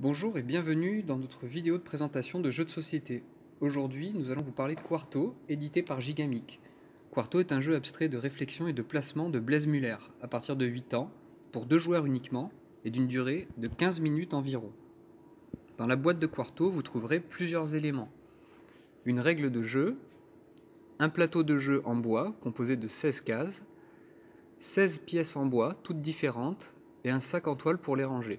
Bonjour et bienvenue dans notre vidéo de présentation de jeux de société. Aujourd'hui, nous allons vous parler de Quarto, édité par Gigamic. Quarto est un jeu abstrait de réflexion et de placement de Blaise Muller, à partir de 8 ans, pour deux joueurs uniquement, et d'une durée de 15 minutes environ. Dans la boîte de Quarto, vous trouverez plusieurs éléments. Une règle de jeu, un plateau de jeu en bois composé de 16 cases, 16 pièces en bois, toutes différentes, et un sac en toile pour les ranger.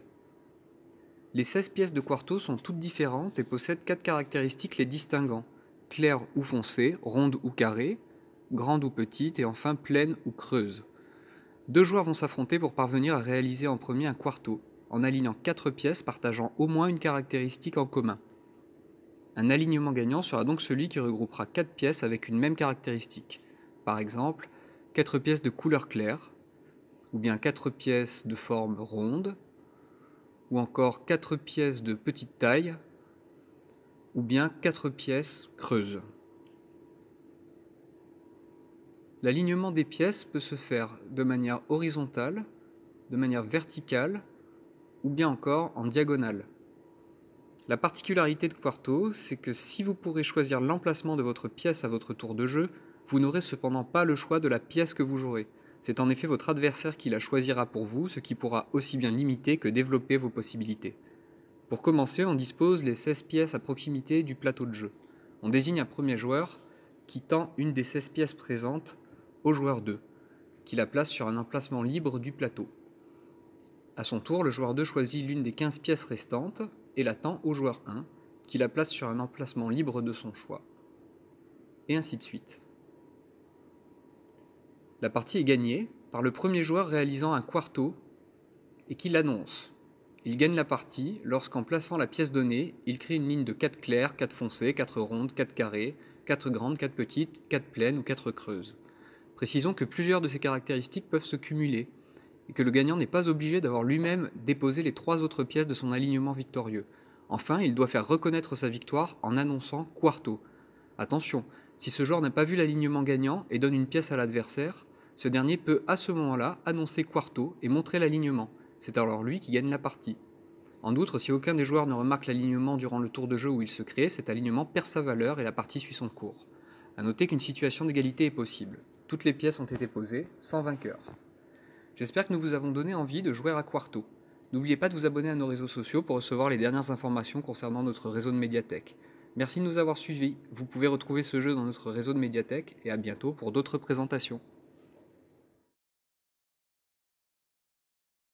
Les 16 pièces de quarto sont toutes différentes et possèdent quatre caractéristiques les distinguant claire ou foncées, ronde ou carrée, grande ou petite et enfin pleine ou creuse. Deux joueurs vont s'affronter pour parvenir à réaliser en premier un quarto, en alignant quatre pièces partageant au moins une caractéristique en commun. Un alignement gagnant sera donc celui qui regroupera quatre pièces avec une même caractéristique. Par exemple, quatre pièces de couleur claire, ou bien quatre pièces de forme ronde, ou encore quatre pièces de petite taille, ou bien quatre pièces creuses. L'alignement des pièces peut se faire de manière horizontale, de manière verticale, ou bien encore en diagonale. La particularité de Quarto, c'est que si vous pourrez choisir l'emplacement de votre pièce à votre tour de jeu, vous n'aurez cependant pas le choix de la pièce que vous jouerez. C'est en effet votre adversaire qui la choisira pour vous, ce qui pourra aussi bien limiter que développer vos possibilités. Pour commencer, on dispose les 16 pièces à proximité du plateau de jeu. On désigne un premier joueur qui tend une des 16 pièces présentes au joueur 2, qui la place sur un emplacement libre du plateau. À son tour, le joueur 2 choisit l'une des 15 pièces restantes et la tend au joueur 1, qui la place sur un emplacement libre de son choix. Et ainsi de suite. La partie est gagnée par le premier joueur réalisant un quarto et qui l'annonce. Il gagne la partie lorsqu'en plaçant la pièce donnée, il crée une ligne de 4 claires, 4 foncées, 4 rondes, 4 carrés, 4 grandes, 4 petites, 4 pleines ou 4 creuses. Précisons que plusieurs de ces caractéristiques peuvent se cumuler et que le gagnant n'est pas obligé d'avoir lui-même déposé les trois autres pièces de son alignement victorieux. Enfin, il doit faire reconnaître sa victoire en annonçant quarto. Attention, si ce joueur n'a pas vu l'alignement gagnant et donne une pièce à l'adversaire, ce dernier peut à ce moment-là annoncer quarto et montrer l'alignement. C'est alors lui qui gagne la partie. En outre, si aucun des joueurs ne remarque l'alignement durant le tour de jeu où il se crée, cet alignement perd sa valeur et la partie suit son cours. A noter qu'une situation d'égalité est possible. Toutes les pièces ont été posées, sans vainqueur. J'espère que nous vous avons donné envie de jouer à quarto. N'oubliez pas de vous abonner à nos réseaux sociaux pour recevoir les dernières informations concernant notre réseau de médiathèque. Merci de nous avoir suivis. Vous pouvez retrouver ce jeu dans notre réseau de médiathèque et à bientôt pour d'autres présentations.